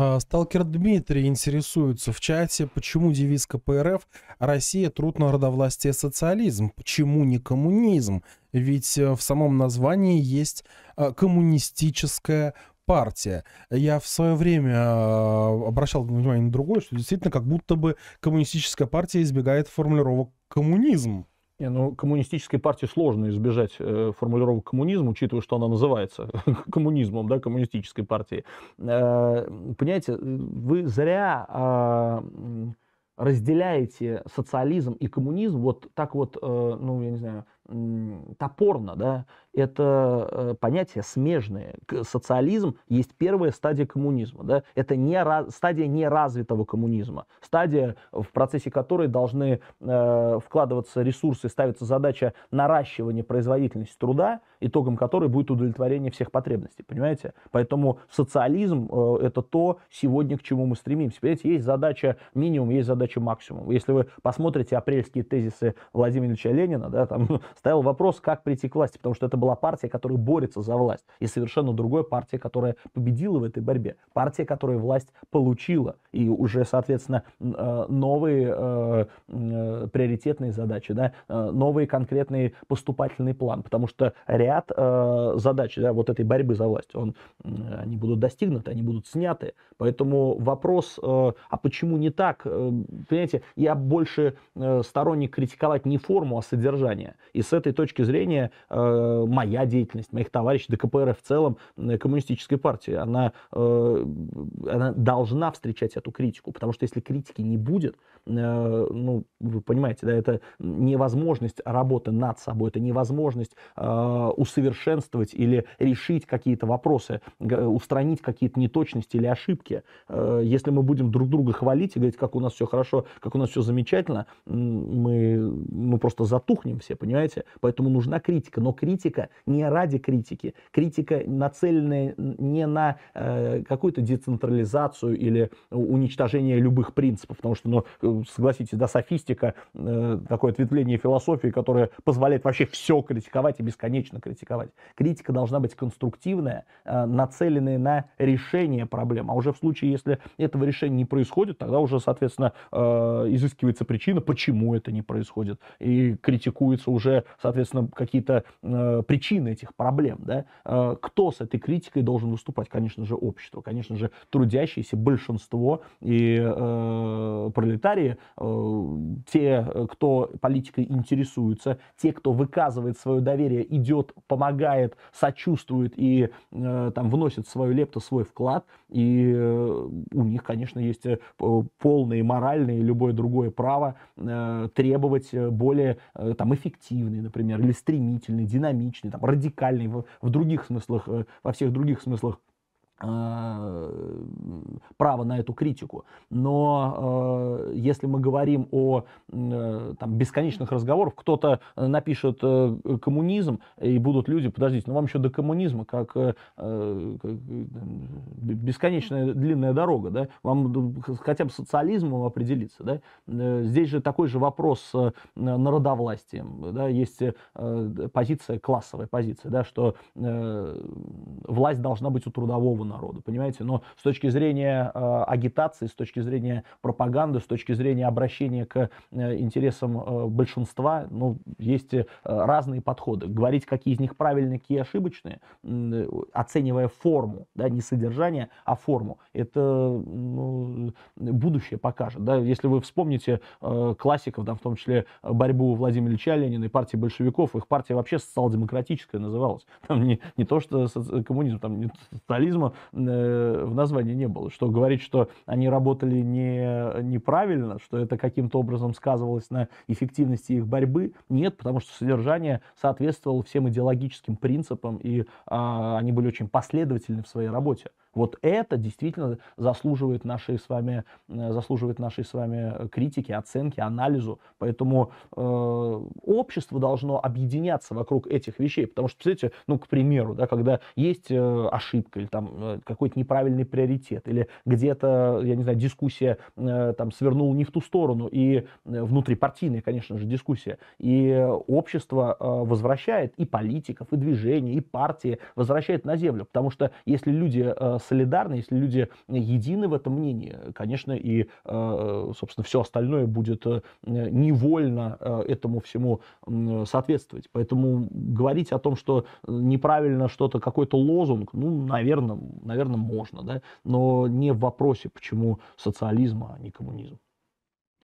А, Сталкер Дмитрий интересуется в чате, почему девиз КПРФ «Россия труд народовластия социализм», почему не коммунизм? Ведь э, в самом названии есть э, коммунистическая партия. Я в свое время э, обращал внимание на другое, что действительно как будто бы коммунистическая партия избегает формулировок коммунизм. Не, ну, коммунистической партии сложно избежать э, формулировок коммунизм, учитывая, что она называется коммунизмом, да, коммунистической партии. Э, понимаете, вы зря э, разделяете социализм и коммунизм вот так вот, э, ну, я не знаю, топорно, да, это э, понятия смежные. Социализм есть первая стадия коммунизма. Да? Это не стадия неразвитого коммунизма. Стадия, в процессе которой должны э, вкладываться ресурсы, ставится задача наращивания производительности труда, итогом которой будет удовлетворение всех потребностей. Понимаете? Поэтому социализм э, это то, сегодня к чему мы стремимся. Понимаете, есть задача минимум, есть задача максимум. Если вы посмотрите апрельские тезисы Владимира Ильича Ленина, да, там ставил вопрос, как прийти к власти, потому что это была партия, которая борется за власть, и совершенно другая партия, которая победила в этой борьбе. Партия, которая власть получила, и уже, соответственно, э, новые э, э, приоритетные задачи, да, новый конкретный поступательный план, потому что ряд задач да, вот этой борьбы за власть, он, они будут достигнуты, они будут сняты. Поэтому вопрос, а почему не так, понимаете, я больше сторонник критиковать не форму, а содержание. И с этой точки зрения моя деятельность, моих товарищей, ДКПР в целом, коммунистической партии, она, э, она должна встречать эту критику, потому что если критики не будет, Э, ну, вы понимаете, да, это невозможность работы над собой, это невозможность э, усовершенствовать или решить какие-то вопросы, устранить какие-то неточности или ошибки. Э, если мы будем друг друга хвалить и говорить, как у нас все хорошо, как у нас все замечательно, мы ну, просто затухнем все, понимаете? Поэтому нужна критика. Но критика не ради критики. Критика нацеленная не на э, какую-то децентрализацию или уничтожение любых принципов, потому что ну, э, согласитесь, да, софистика, э, такое ответвление философии, которое позволяет вообще все критиковать и бесконечно критиковать. Критика должна быть конструктивная, э, нацеленная на решение проблем. А уже в случае, если этого решения не происходит, тогда уже, соответственно, э, изыскивается причина, почему это не происходит. И критикуются уже, соответственно, какие-то причины этих проблем. Да? Кто с этой критикой должен выступать? Конечно же, общество. Конечно же, трудящееся большинство и пролетарии комментарии. Э, те, э, кто политикой интересуется, те, кто выказывает свое доверие, идет, помогает, сочувствует и э, там вносит свою лепту, свой вклад. И у них, конечно, есть полное моральное и любое другое право требовать более там эффективный, например, или стремительный, динамичный, там радикальный в, в других смыслах, во всех других смыслах Э, право на эту критику. Но э, если мы говорим о э, там, бесконечных разговорах, кто-то напишет э, коммунизм, и будут люди, подождите, ну вам еще до коммунизма, как, э, э, как бесконечная длинная дорога, да? вам хотя бы социализмом определиться. Да? Э, здесь же такой же вопрос с народовластием. Да? Есть э, позиция, классовая позиция, да? что э, власть должна быть у трудового народу, понимаете? Но с точки зрения э, агитации, с точки зрения пропаганды, с точки зрения обращения к э, интересам э, большинства, ну, есть э, разные подходы. Говорить, какие из них правильные, какие ошибочные, э, оценивая форму, да, не содержание, а форму, это ну, будущее покажет. Да? Если вы вспомните э, классиков, да в том числе э, борьбу Владимира Ильича Ленина и партии большевиков, их партия вообще социал-демократическая называлась. Там не, не то, что коммунизм, там не социализма, Э, в названии не было. Что говорить, что они работали не, неправильно, что это каким-то образом сказывалось на эффективности их борьбы, нет, потому что содержание соответствовало всем идеологическим принципам, и а, они были очень последовательны в своей работе. Вот это действительно заслуживает нашей с вами, э, заслуживает нашей с вами э, критики, оценки, анализу. Поэтому э, общество должно объединяться вокруг этих вещей, потому что, представляете, ну, к примеру, да, когда есть э, ошибка или там э, какой-то неправильный приоритет, или где-то, я не знаю, дискуссия э, там свернула не в ту сторону, и внутрипартийная, конечно же, дискуссия, и общество э, возвращает и политиков, и движение, и партии, возвращает на землю, потому что если люди э, Солидарно, если люди едины в этом мнении, конечно, и, э, собственно, все остальное будет э, невольно э, этому всему соответствовать. Поэтому говорить о том, что неправильно что-то, какой-то лозунг, ну, наверное, наверное, можно, да, но не в вопросе, почему социализм, а не коммунизм.